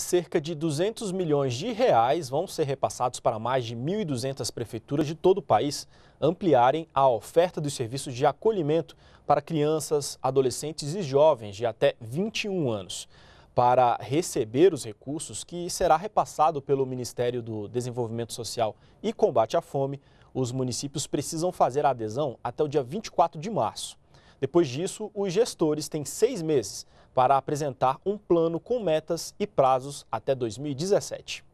cerca de 200 milhões de reais vão ser repassados para mais de 1.200 prefeituras de todo o país ampliarem a oferta dos serviços de acolhimento para crianças, adolescentes e jovens de até 21 anos. Para receber os recursos que será repassado pelo Ministério do Desenvolvimento Social e Combate à Fome, os municípios precisam fazer a adesão até o dia 24 de março. Depois disso, os gestores têm seis meses para apresentar um plano com metas e prazos até 2017.